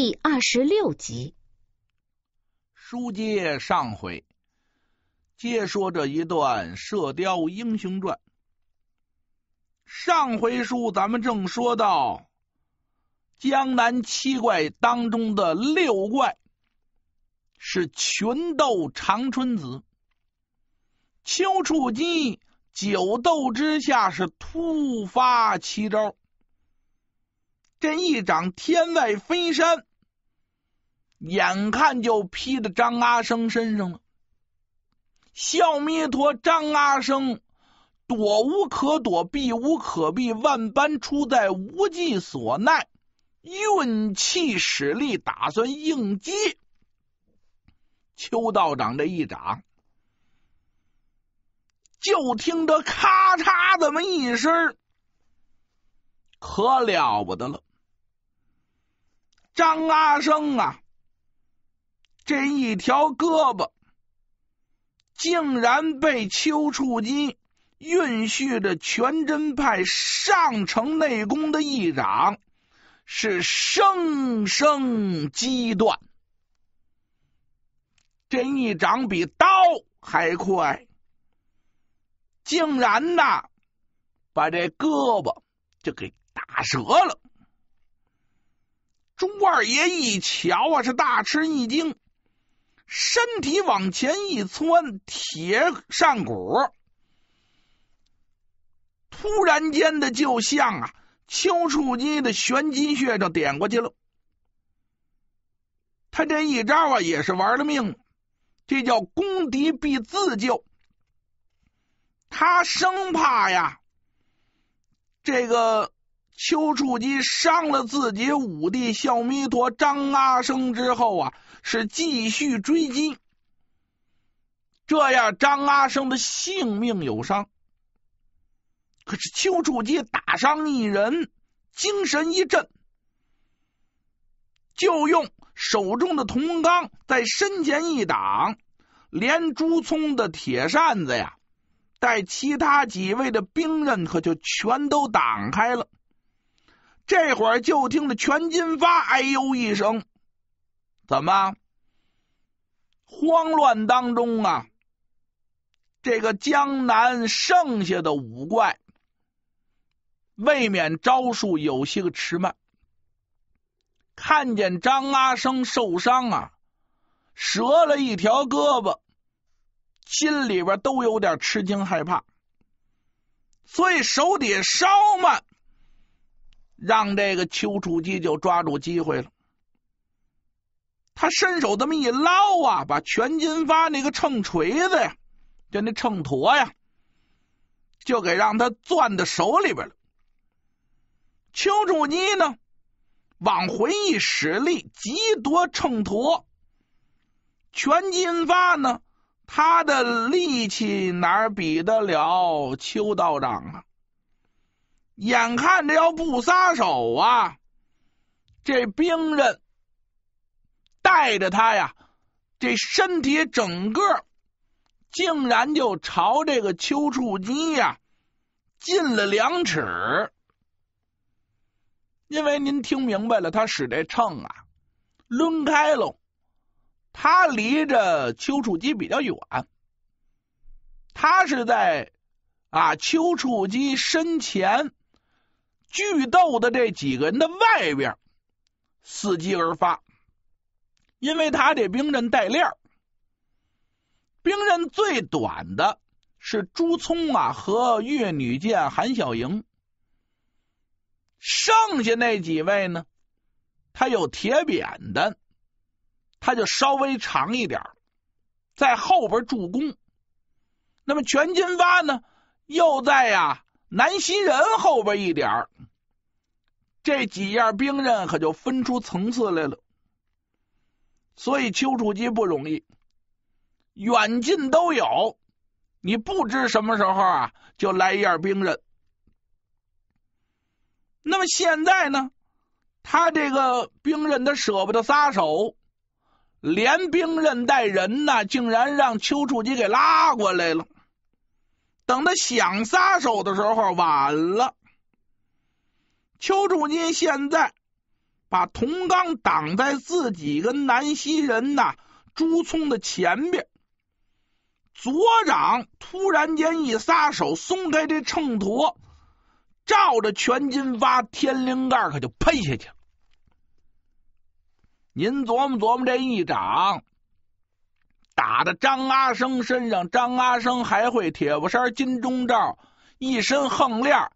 第二十六集，书接上回，接说这一段《射雕英雄传》。上回书咱们正说到江南七怪当中的六怪是群斗长春子、丘处机，九斗之下是突发奇招，这一掌天外飞山。眼看就劈到张阿生身上了，笑弥陀张阿生躲无可躲，避无可避，万般出在无计所奈，运气使力打算应击，邱道长这一掌，就听得咔嚓这么一声，可了不得了，张阿生啊！这一条胳膊竟然被丘处机运续着全真派上乘内功的一掌是生生击断。这一掌比刀还快，竟然呐把这胳膊就给打折了。朱二爷一瞧啊，是大吃一惊。身体往前一窜，铁扇骨突然间的就像啊，丘处机的玄机穴就点过去了。他这一招啊，也是玩了命，这叫攻敌必自救。他生怕呀，这个。丘处机伤了自己五弟笑弥陀张阿生之后啊，是继续追击。这样张阿生的性命有伤，可是丘处机打伤一人，精神一振，就用手中的铜缸在身前一挡，连朱聪的铁扇子呀，带其他几位的兵刃，可就全都挡开了。这会儿就听得全金发“哎呦”一声，怎么？慌乱当中啊，这个江南剩下的五怪，未免招数有些个迟慢，看见张阿生受伤啊，折了一条胳膊，心里边都有点吃惊害怕，所以手底稍慢。让这个丘处机就抓住机会了，他伸手这么一捞啊，把全金发那个秤锤子呀，就那秤砣呀，就给让他攥在手里边了。丘处机呢，往回一使力，急夺秤砣。全金发呢，他的力气哪比得了邱道长啊？眼看着要不撒手啊！这兵刃带着他呀，这身体整个竟然就朝这个丘处机呀进了两尺。因为您听明白了，他使这秤啊，抡开了，他离着丘处机比较远，他是在啊丘处机身前。聚斗的这几个人的外边，伺机而发，因为他这兵刃带链兵刃最短的是朱聪啊和越女剑韩小莹，剩下那几位呢，他有铁扁担，他就稍微长一点，在后边助攻。那么全金发呢，又在呀南溪人后边一点。这几样兵刃可就分出层次来了，所以丘处机不容易，远近都有，你不知什么时候啊就来一样兵刃。那么现在呢，他这个兵刃他舍不得撒手，连兵刃带人呐，竟然让丘处机给拉过来了。等他想撒手的时候，晚了。邱主金现在把铜缸挡在自己跟南溪人呐朱聪的前边，左掌突然间一撒手，松开这秤砣，照着全金发天灵盖可就喷下去了。您琢磨琢磨这一掌打的张阿生身上，张阿生还会铁布衫、金钟罩，一身横练。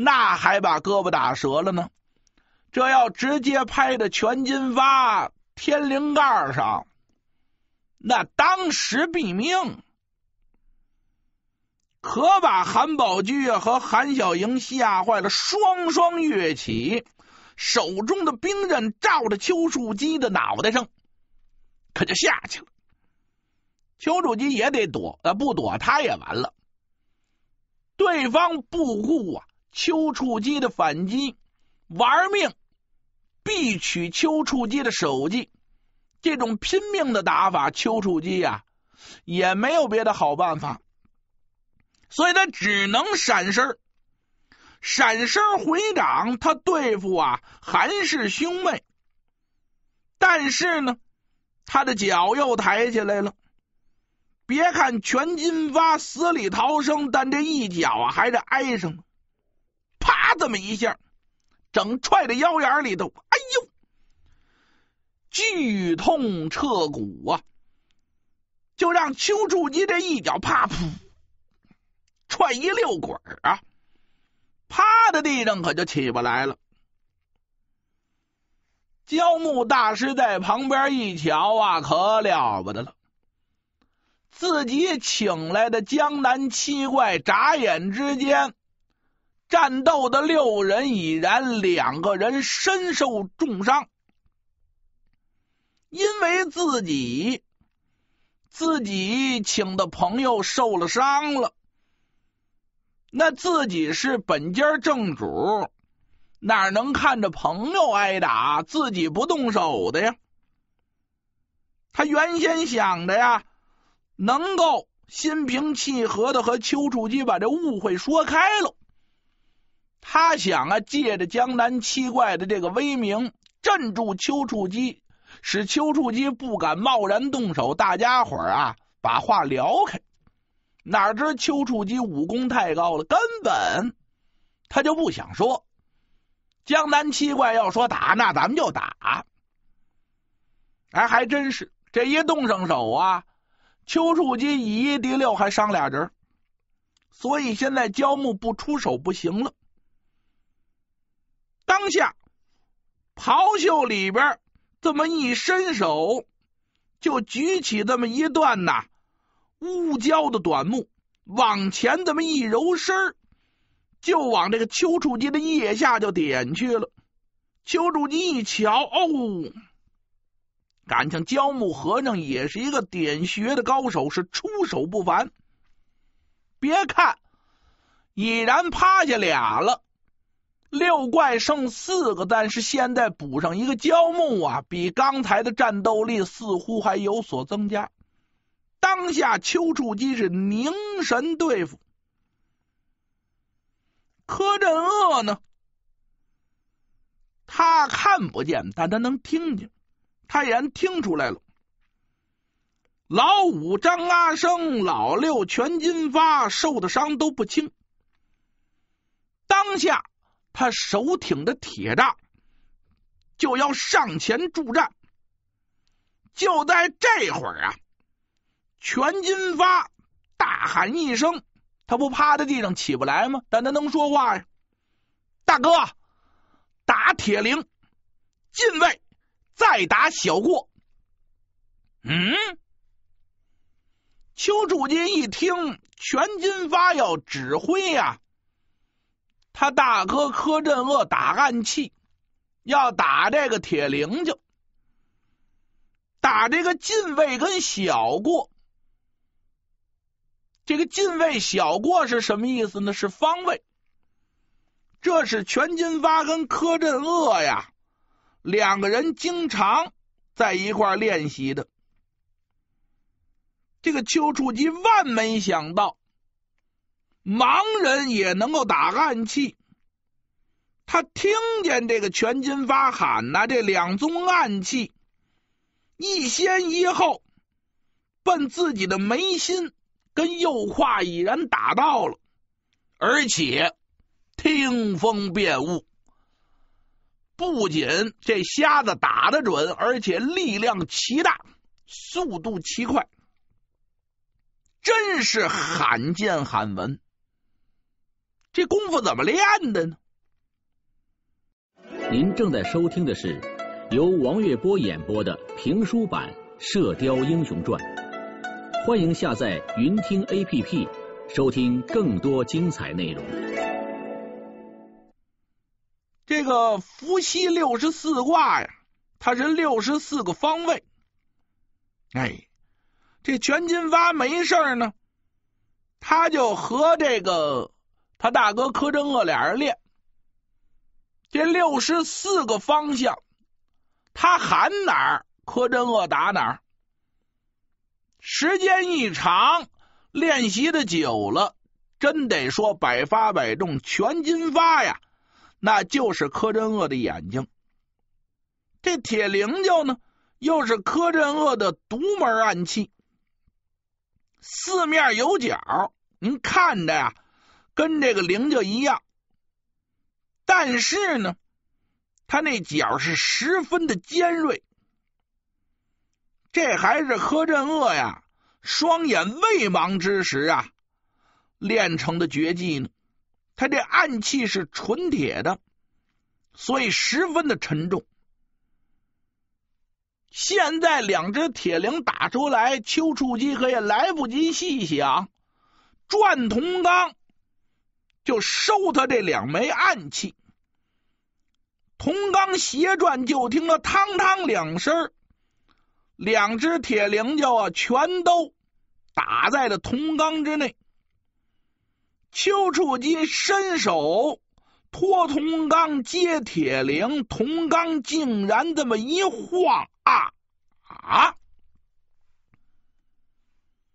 那还把胳膊打折了呢？这要直接拍的全金发天灵盖上，那当时毙命。可把韩宝驹和韩小莹吓坏了，双双跃起，手中的兵刃照着邱树基的脑袋上，可就下去了。邱处机也得躲，不躲他也完了。对方不顾啊！丘处机的反击，玩命，必取丘处机的首级。这种拼命的打法，丘处机呀也没有别的好办法，所以他只能闪身，闪身回掌。他对付啊韩氏兄妹，但是呢，他的脚又抬起来了。别看全金发死里逃生，但这一脚啊还是挨上了。这么一下，整踹在腰眼里头，哎呦！剧痛彻骨啊！就让邱处机这一脚，啪噗，踹一溜滚儿啊，趴在地上可就起不来了。焦木大师在旁边一瞧啊，可了不得了，自己请来的江南七怪，眨眼之间。战斗的六人已然两个人身受重伤，因为自己自己请的朋友受了伤了，那自己是本家正主，哪能看着朋友挨打，自己不动手的呀？他原先想着呀，能够心平气和的和丘处机把这误会说开了。他想啊，借着江南七怪的这个威名镇住丘处机，使丘处机不敢贸然动手。大家伙啊，把话聊开。哪知丘处机武功太高了，根本他就不想说。江南七怪要说打，那咱们就打。哎，还真是这一动上手啊，丘处机以一敌六，还伤俩人。所以现在焦木不出手不行了。当下，袍袖里边这么一伸手，就举起这么一段呐乌焦的短木，往前这么一揉身，就往这个丘处机的腋下就点去了。丘处机一瞧，哦，感情焦木和尚也是一个点穴的高手，是出手不凡。别看已然趴下俩了。六怪剩四个，但是现在补上一个焦木啊，比刚才的战斗力似乎还有所增加。当下丘处机是凝神对付柯镇恶呢，他看不见，但他能听见，他也听出来了。老五张阿生、老六全金发受的伤都不轻，当下。他手挺着铁杖，就要上前助战。就在这会儿啊，全金发大喊一声：“他不趴在地上起不来吗？但他能说话呀！”大哥，打铁灵进位，再打小过。嗯，邱主金一听全金发要指挥呀。他大哥柯震恶打暗器，要打这个铁灵就打这个近卫跟小过。这个近卫小过是什么意思呢？是方位。这是全金发跟柯震恶呀两个人经常在一块练习的。这个丘处机万没想到。盲人也能够打暗器，他听见这个全金发喊呐，这两宗暗器一先一后，奔自己的眉心跟右胯已然打到了，而且听风辨物，不仅这瞎子打得准，而且力量奇大，速度奇快，真是罕见罕闻。这功夫怎么练的呢？您正在收听的是由王月波演播的评书版《射雕英雄传》，欢迎下载云听 APP 收听更多精彩内容。这个伏羲六十四卦呀，它是六十四个方位。哎，这全金发没事儿呢，他就和这个。他大哥柯镇恶俩人练，这六十四个方向，他喊哪儿，柯镇恶打哪儿。时间一长，练习的久了，真得说百发百中，全金发呀！那就是柯镇恶的眼睛。这铁灵鹫呢，又是柯镇恶的独门暗器，四面有角，您看着呀。跟这个铃就一样，但是呢，它那角是十分的尖锐。这还是柯镇恶呀，双眼未盲之时啊，练成的绝技呢。他这暗器是纯铁的，所以十分的沉重。现在两只铁铃打出来，丘处机可也来不及细想，转铜缸就收他这两枚暗器，铜刚斜转，就听了“嘡嘡”两声两只铁铃叫啊，全都打在了铜缸之内。邱处机伸手托铜缸接铁铃，铜缸竟然这么一晃啊啊！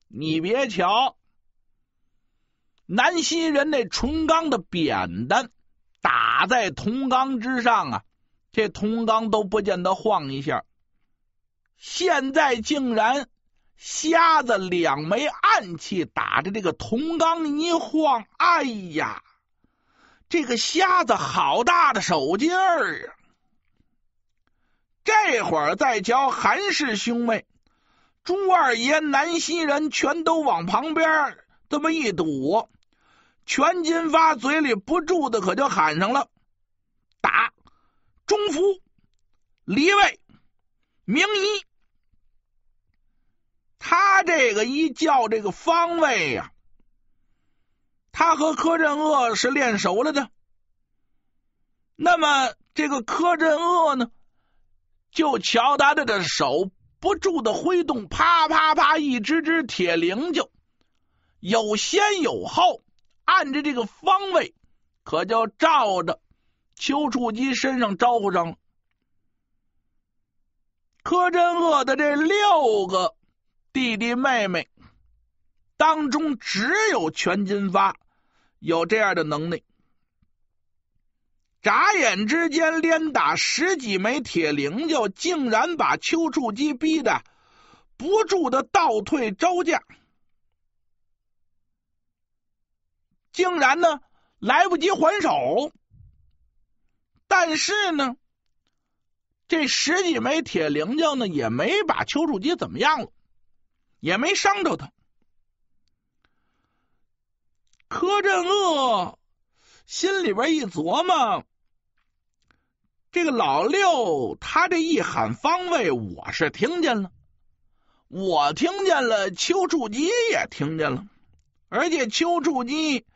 你别瞧。南溪人那纯钢的扁担打在铜缸之上啊，这铜缸都不见得晃一下。现在竟然瞎子两枚暗器打着这个铜缸一晃，哎呀，这个瞎子好大的手劲儿啊！这会儿再瞧韩氏兄妹、朱二爷、南溪人，全都往旁边这么一躲。全金发嘴里不住的可就喊上了：“打中伏离位明一，他这个一叫这个方位呀，他和柯震恶是练熟了的。那么这个柯震恶呢，就瞧他的这手不住的挥动，啪啪啪，一只只铁铃就有先有后。”按着这个方位，可就照着丘处机身上招呼上了。柯镇恶的这六个弟弟妹妹当中，只有全金发有这样的能力。眨眼之间，连打十几枚铁铃就竟然把丘处机逼得不住的倒退招架。竟然呢，来不及还手，但是呢，这十几枚铁铃铛呢，也没把邱处机怎么样了，也没伤着他。柯镇恶心里边一琢磨，这个老六他这一喊方位，我是听见了，我听见了，邱处机也听见了，而且邱处机。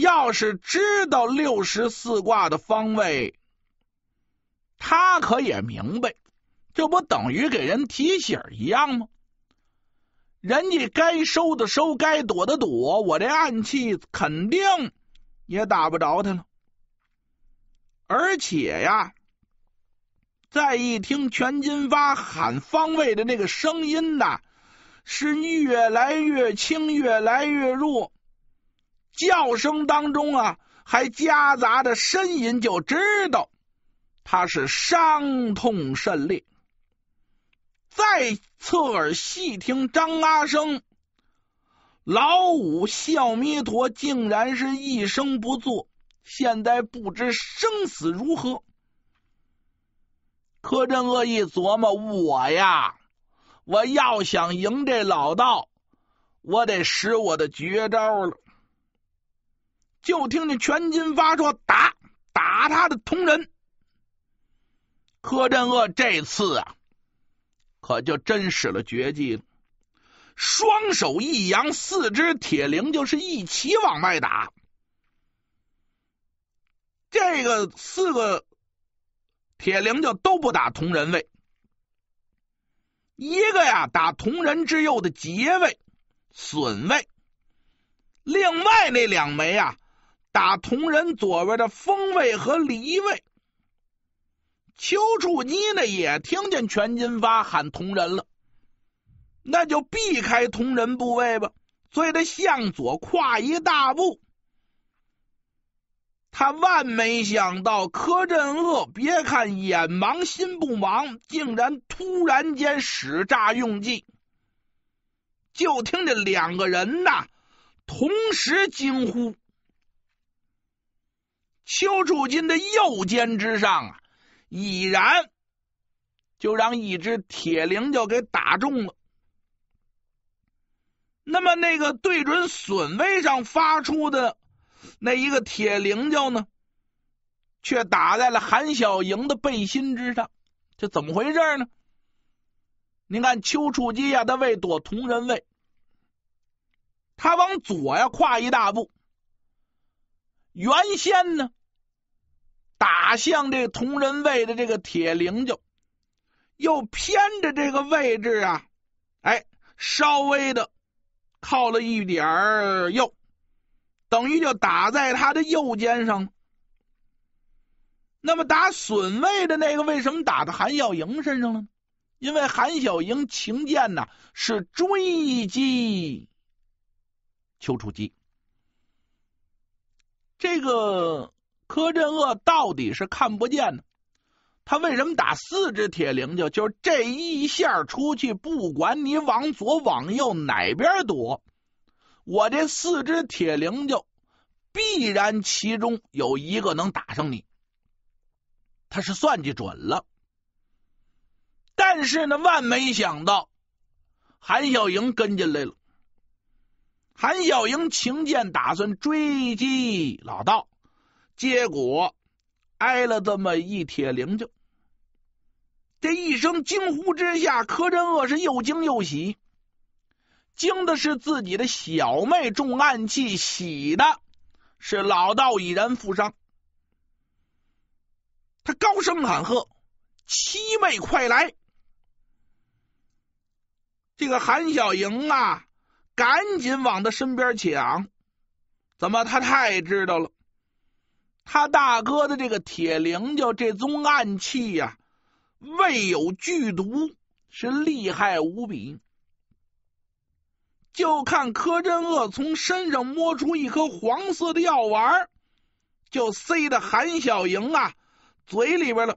要是知道六十四卦的方位，他可也明白，这不等于给人提醒一样吗？人家该收的收，该躲的躲，我这暗器肯定也打不着他了。而且呀，再一听全金发喊方位的那个声音呐，是越来越轻，越来越弱。叫声当中啊，还夹杂着呻吟，就知道他是伤痛甚烈。再侧耳细听，张阿生、老五笑弥陀竟然是一声不作，现在不知生死如何。柯镇恶一琢磨：我呀，我要想赢这老道，我得使我的绝招了。就听见全金发说：“打打他的同仁。”柯震恶这次啊，可就真使了绝技了，双手一扬，四只铁铃就是一起往外打。这个四个铁铃就都不打同人位，一个呀打同人之右的劫位、损位，另外那两枚啊。打铜人左边的锋卫和离卫，邱处机呢也听见全金发喊铜人了，那就避开铜人部位吧，所以他向左跨一大步。他万没想到柯镇恶，别看眼盲心不盲，竟然突然间使诈用计。就听这两个人呐，同时惊呼。丘处机的右肩之上啊，已然就让一只铁铃就给打中了。那么那个对准损位上发出的那一个铁铃叫呢，却打在了韩小莹的背心之上，这怎么回事呢？您看丘处机呀，他为躲同人位，他往左呀跨一大步，原先呢。打向这同人位的这个铁铃就，又偏着这个位置啊，哎，稍微的靠了一点儿，等于就打在他的右肩上那么打损位的那个为什么打到韩小莹身上了呢？因为韩小莹情剑呐是追击邱处机，这个。柯镇恶到底是看不见呢？他为什么打四只铁铃球？就是这一下出去，不管你往左往右哪边躲，我这四只铁铃球必然其中有一个能打上你。他是算计准了，但是呢，万没想到韩小莹跟进来了。韩小莹情剑打算追击老道。结果挨了这么一铁铃，就这一声惊呼之下，柯镇恶是又惊又喜，惊的是自己的小妹中暗器，喜的是老道已然负伤。他高声喊喝：“七妹，快来！”这个韩小莹啊，赶紧往他身边抢。怎么？他太知道了。他大哥的这个铁铃，就这宗暗器呀，未有剧毒，是厉害无比。就看柯镇恶从身上摸出一颗黄色的药丸就塞到韩小莹啊嘴里边了。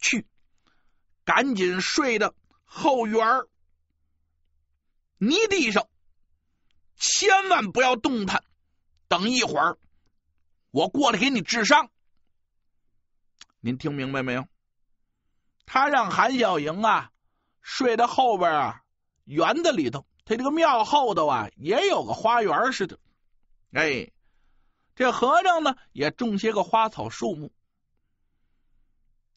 去，赶紧睡到后园儿泥地上，千万不要动弹，等一会儿。我过来给你治伤，您听明白没有？他让韩小莹啊睡到后边啊园子里头，他这个庙后头啊也有个花园似的。哎，这和尚呢也种些个花草树木，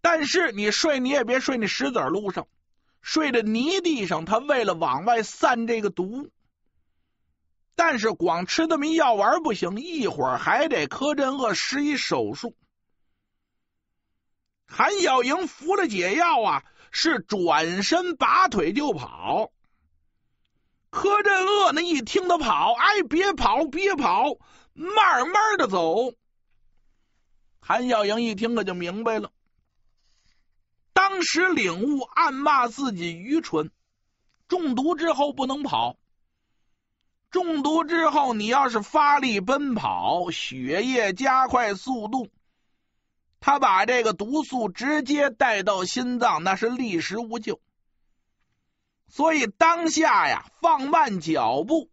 但是你睡你也别睡那石子路上，睡在泥地上。他为了往外散这个毒。但是光吃这么药丸不行，一会儿还得柯镇恶施以手术。韩小莹服了解药啊，是转身拔腿就跑。柯镇恶呢一听他跑，哎，别跑，别跑，慢慢的走。韩小莹一听可就明白了，当时领悟，暗骂自己愚蠢。中毒之后不能跑。中毒之后，你要是发力奔跑，血液加快速度，他把这个毒素直接带到心脏，那是立时无救。所以当下呀，放慢脚步，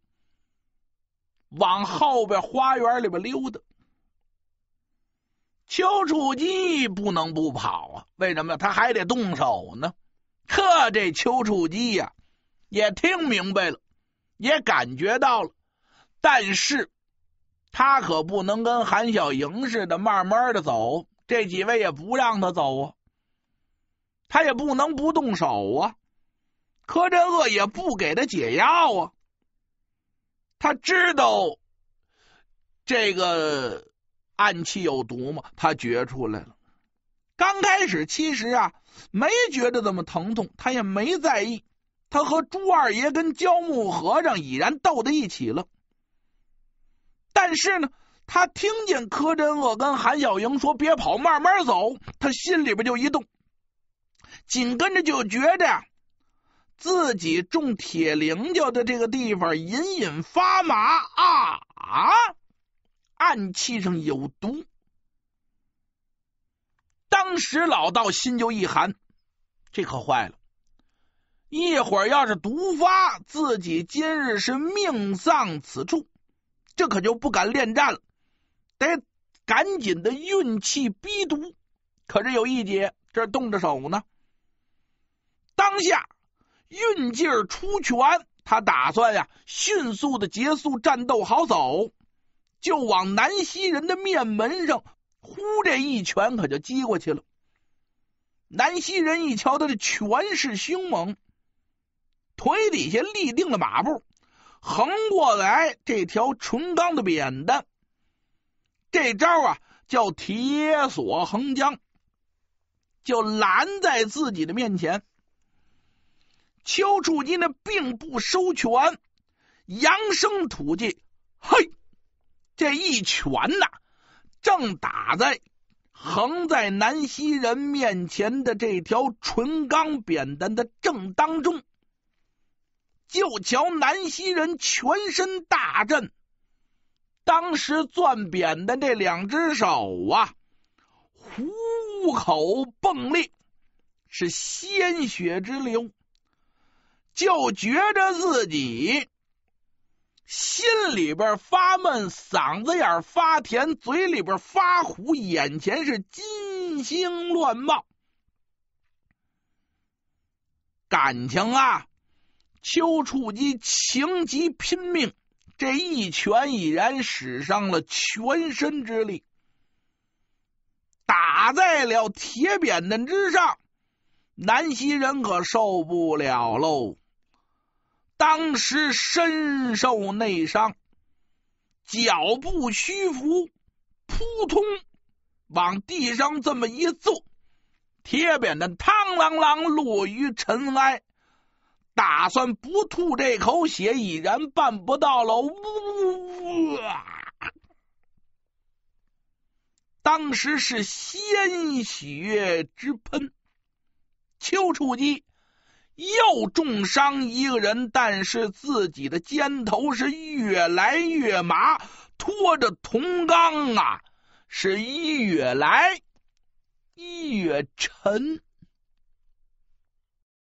往后边花园里边溜达。丘处机不能不跑啊，为什么？他还得动手呢。可这丘处机呀，也听明白了。也感觉到了，但是他可不能跟韩小莹似的慢慢的走，这几位也不让他走啊，他也不能不动手啊，柯镇恶也不给他解药啊，他知道这个暗器有毒吗？他觉出来了，刚开始其实啊没觉得怎么疼痛，他也没在意。他和朱二爷跟焦木和尚已然斗在一起了，但是呢，他听见柯镇恶跟韩小莹说：“别跑，慢慢走。”他心里边就一动，紧跟着就觉着自己中铁铃脚的这个地方隐隐发麻，啊暗器上有毒。当时老道心就一寒，这可坏了。一会儿要是毒发，自己今日是命丧此处，这可就不敢恋战了，得赶紧的运气逼毒。可是有一节，这动着手呢，当下运劲儿出拳，他打算呀迅速的结束战斗，好走，就往南西人的面门上呼这一拳，可就击过去了。南西人一瞧他的拳势凶猛。腿底下立定了马步，横过来这条纯钢的扁担。这招啊叫铁索横江，就拦在自己的面前。邱处机呢并不收拳，扬声吐气：“嘿！”这一拳呐，正打在横在南西人面前的这条纯钢扁担的正当中。就瞧南溪人全身大震，当时攥扁的这两只手啊，虎口迸裂，是鲜血直流，就觉着自己心里边发闷，嗓子眼发甜，嘴里边发苦，眼前是金星乱冒，感情啊！丘处机情急拼命，这一拳已然使上了全身之力，打在了铁扁担之上。南溪人可受不了喽，当时身受内伤，脚步虚浮，扑通往地上这么一坐，铁扁担嘡啷啷落于尘埃。打算不吐这口血已然办不到了，呜！呜呜！当时是鲜血直喷，邱处机又重伤一个人，但是自己的肩头是越来越麻，拖着铜缸啊是越来越沉。